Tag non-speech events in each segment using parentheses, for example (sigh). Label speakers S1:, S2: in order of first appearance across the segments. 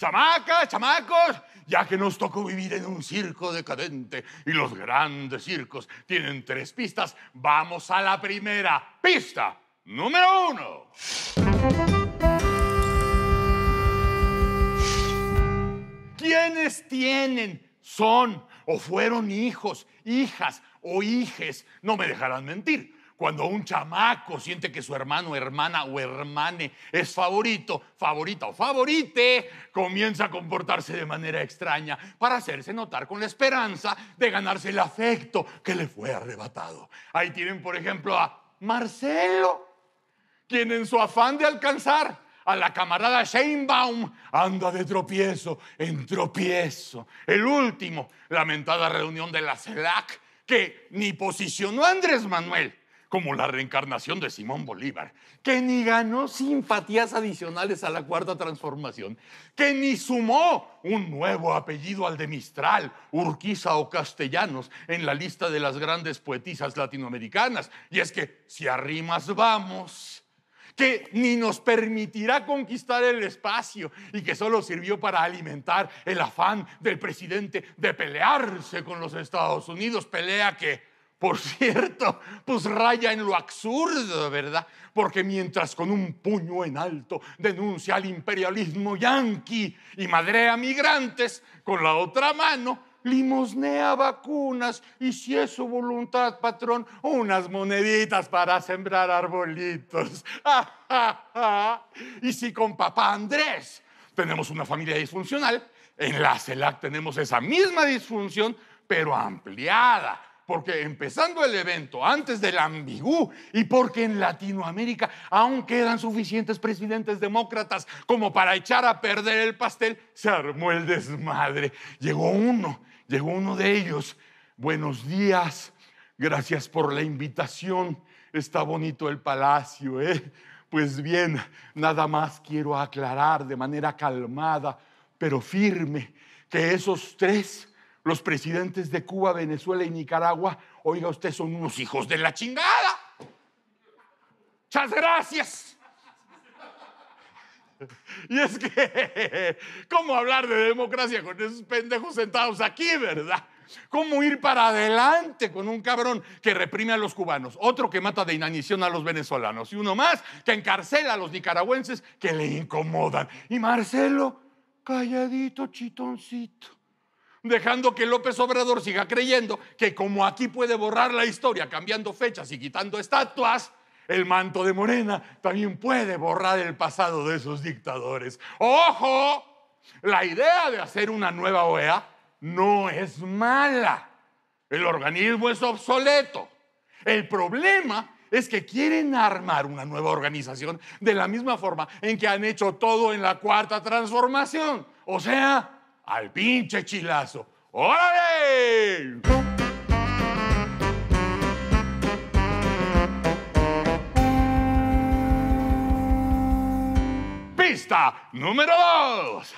S1: chamacas, chamacos, ya que nos tocó vivir en un circo decadente y los grandes circos tienen tres pistas, vamos a la primera pista, número uno. ¿Quiénes tienen, son o fueron hijos, hijas o hijes? No me dejarán mentir cuando un chamaco siente que su hermano, hermana o hermane es favorito, favorita o favorite, comienza a comportarse de manera extraña para hacerse notar con la esperanza de ganarse el afecto que le fue arrebatado. Ahí tienen, por ejemplo, a Marcelo, quien en su afán de alcanzar a la camarada Sheinbaum anda de tropiezo en tropiezo. El último, lamentada reunión de la CELAC, que ni posicionó a Andrés Manuel, como la reencarnación de Simón Bolívar, que ni ganó simpatías adicionales a la cuarta transformación, que ni sumó un nuevo apellido al de Mistral, Urquiza o Castellanos en la lista de las grandes poetisas latinoamericanas. Y es que si arrimas vamos que ni nos permitirá conquistar el espacio y que solo sirvió para alimentar el afán del presidente de pelearse con los Estados Unidos, pelea que por cierto, pues raya en lo absurdo, ¿verdad? Porque mientras con un puño en alto denuncia al imperialismo yanqui y madrea migrantes, con la otra mano limosnea vacunas y si es su voluntad, patrón, unas moneditas para sembrar arbolitos. (laughs) y si con papá Andrés tenemos una familia disfuncional, en la CELAC tenemos esa misma disfunción, pero ampliada porque empezando el evento antes del ambigú y porque en Latinoamérica aún quedan suficientes presidentes demócratas como para echar a perder el pastel, se armó el desmadre. Llegó uno, llegó uno de ellos. Buenos días, gracias por la invitación. Está bonito el palacio, ¿eh? Pues bien, nada más quiero aclarar de manera calmada, pero firme, que esos tres los presidentes de Cuba, Venezuela y Nicaragua, oiga, usted, son unos hijos de la chingada. Muchas gracias. Y es que, ¿cómo hablar de democracia con esos pendejos sentados aquí, verdad? ¿Cómo ir para adelante con un cabrón que reprime a los cubanos, otro que mata de inanición a los venezolanos y uno más que encarcela a los nicaragüenses que le incomodan? Y Marcelo, calladito, chitoncito dejando que López Obrador siga creyendo que como aquí puede borrar la historia cambiando fechas y quitando estatuas, el manto de Morena también puede borrar el pasado de sus dictadores. ¡Ojo! La idea de hacer una nueva OEA no es mala. El organismo es obsoleto. El problema es que quieren armar una nueva organización de la misma forma en que han hecho todo en la cuarta transformación. O sea, al pinche chilazo. ¡Órale! Pista número dos.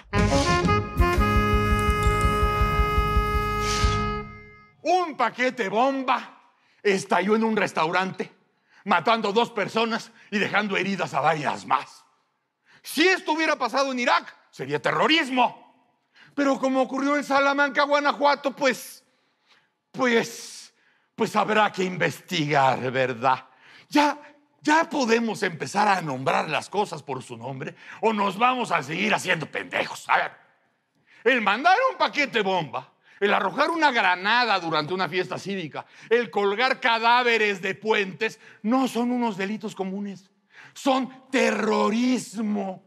S1: Un paquete bomba estalló en un restaurante, matando dos personas y dejando heridas a varias más. Si esto hubiera pasado en Irak, sería terrorismo. Pero como ocurrió en Salamanca, Guanajuato, pues, pues, pues habrá que investigar, ¿verdad? Ya, ya podemos empezar a nombrar las cosas por su nombre o nos vamos a seguir haciendo pendejos. el mandar un paquete bomba, el arrojar una granada durante una fiesta cívica, el colgar cadáveres de puentes, no son unos delitos comunes, son terrorismo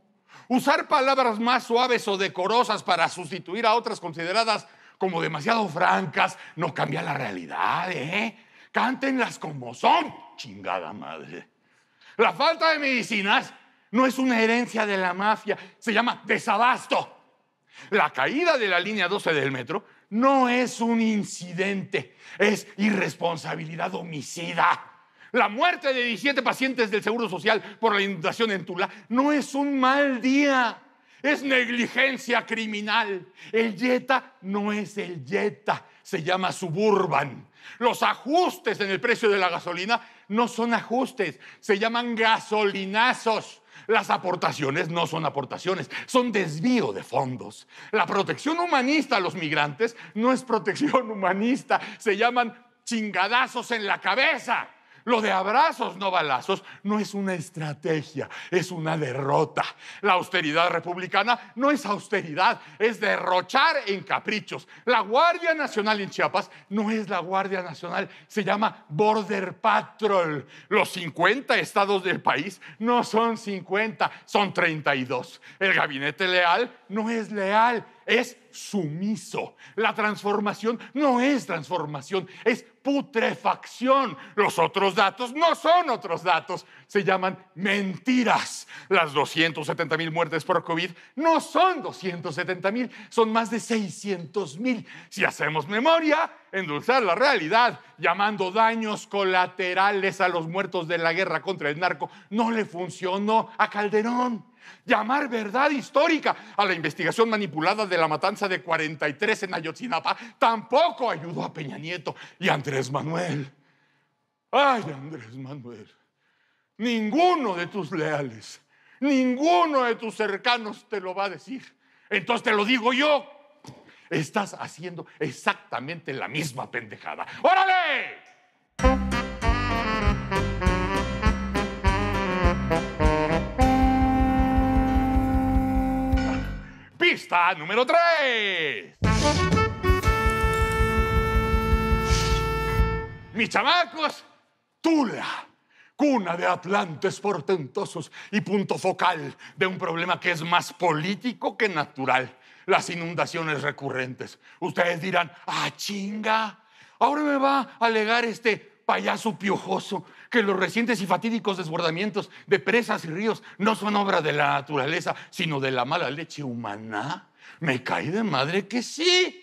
S1: usar palabras más suaves o decorosas para sustituir a otras consideradas como demasiado francas no cambia la realidad, ¿eh? Cántenlas como son, chingada madre. La falta de medicinas no es una herencia de la mafia, se llama desabasto. La caída de la línea 12 del metro no es un incidente, es irresponsabilidad homicida. La muerte de 17 pacientes del Seguro Social por la inundación en Tula no es un mal día. Es negligencia criminal. El Yeta no es el Yeta, se llama Suburban. Los ajustes en el precio de la gasolina no son ajustes, se llaman gasolinazos. Las aportaciones no son aportaciones, son desvío de fondos. La protección humanista a los migrantes no es protección humanista, se llaman chingadazos en la cabeza. Lo de abrazos, no balazos, no es una estrategia, es una derrota. La austeridad republicana no es austeridad, es derrochar en caprichos. La Guardia Nacional en Chiapas no es la Guardia Nacional, se llama Border Patrol. Los 50 estados del país no son 50, son 32. El gabinete leal no es leal, es sumiso. La transformación no es transformación, es putrefacción. Los otros datos no son otros datos, se llaman mentiras. Las 270 mil muertes por COVID no son 270 mil, son más de 600 mil. Si hacemos memoria, endulzar la realidad llamando daños colaterales a los muertos de la guerra contra el narco no le funcionó a Calderón llamar verdad histórica a la investigación manipulada de la matanza de 43 en Ayotzinapa, tampoco ayudó a Peña Nieto y Andrés Manuel. Ay, Andrés Manuel, ninguno de tus leales, ninguno de tus cercanos te lo va a decir. Entonces te lo digo yo. Estás haciendo exactamente la misma pendejada. ¡Órale! número 3. Mis chamacos, Tula, cuna de atlantes portentosos y punto focal de un problema que es más político que natural, las inundaciones recurrentes. Ustedes dirán, ah, chinga, ahora me va a alegar este payaso piojoso que los recientes y fatídicos desbordamientos de presas y ríos no son obra de la naturaleza, sino de la mala leche humana? Me cae de madre que sí.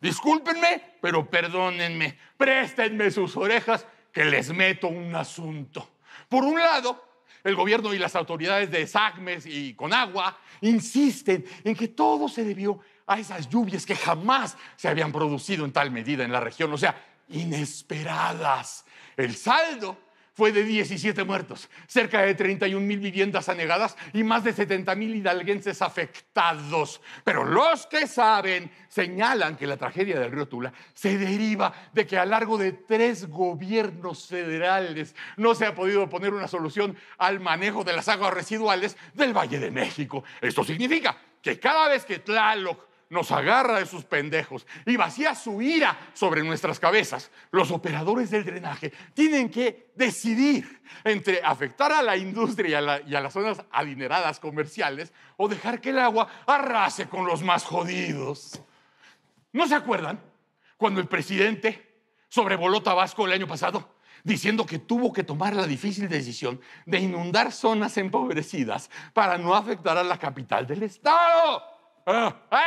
S1: Discúlpenme, pero perdónenme. Préstenme sus orejas que les meto un asunto. Por un lado, el gobierno y las autoridades de SACMES y Conagua insisten en que todo se debió a esas lluvias que jamás se habían producido en tal medida en la región. O sea, inesperadas. El saldo fue de 17 muertos, cerca de 31 mil viviendas anegadas y más de 70 mil hidalguenses afectados. Pero los que saben señalan que la tragedia del río Tula se deriva de que a lo largo de tres gobiernos federales no se ha podido poner una solución al manejo de las aguas residuales del Valle de México. Esto significa que cada vez que Tlaloc nos agarra de sus pendejos y vacía su ira sobre nuestras cabezas. Los operadores del drenaje tienen que decidir entre afectar a la industria y a, las zonas adineradas comerciales o dejar que el agua arrase con los más jodidos. ¿No se acuerdan cuando el presidente sobrevoló Tabasco el año pasado? diciendo que tuvo que tomar la difícil decisión de inundar zonas empobrecidas para no afectar a la capital del Estado. ¿Eh? ¿Eh?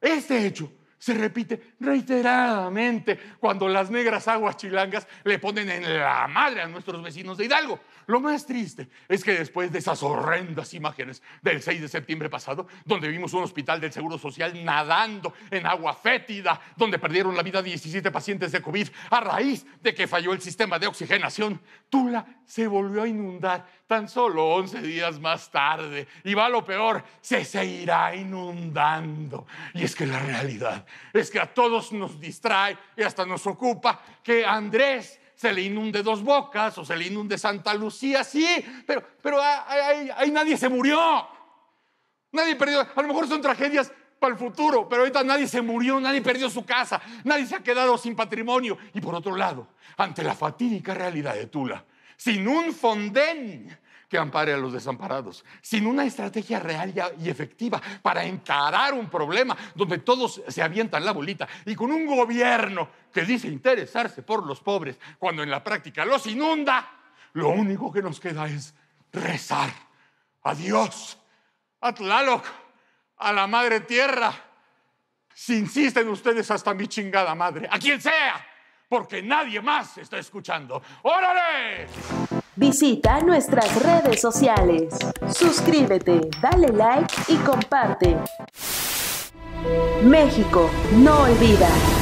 S1: Este é hecho se repite reiteradamente cuando las negras aguas chilangas le ponen en la madre a nuestros vecinos de Hidalgo. Lo más triste es que después de esas horrendas imágenes del 6 de septiembre pasado, donde vimos un hospital del Seguro Social nadando en agua fétida, donde perdieron la vida 17 pacientes de COVID a raíz de que falló el sistema de oxigenación, Tula se volvió a inundar tan solo 11 días más tarde. Y va lo peor, se seguirá inundando. Y es que la realidad es que a todos nos distrae y hasta nos ocupa que Andrés se le inunde dos bocas o se le inunde Santa Lucía, sí, pero, pero ahí, nadie se murió. Nadie perdió. A lo mejor son tragedias para el futuro, pero ahorita nadie se murió, nadie perdió su casa, nadie se ha quedado sin patrimonio. Y por otro lado, ante la fatídica realidad de Tula, sin un fondén que ampare a los desamparados, sin una estrategia real y efectiva para encarar un problema donde todos se avientan la bolita y con un gobierno que dice interesarse por los pobres cuando en la práctica los inunda, lo único que nos queda es rezar a Dios, a Tlaloc, a la Madre Tierra. Si insisten ustedes hasta mi chingada madre, a quien sea, porque nadie más está escuchando. ¡Órale! Visita nuestras redes sociales. Suscríbete, dale like y comparte. México no olvida.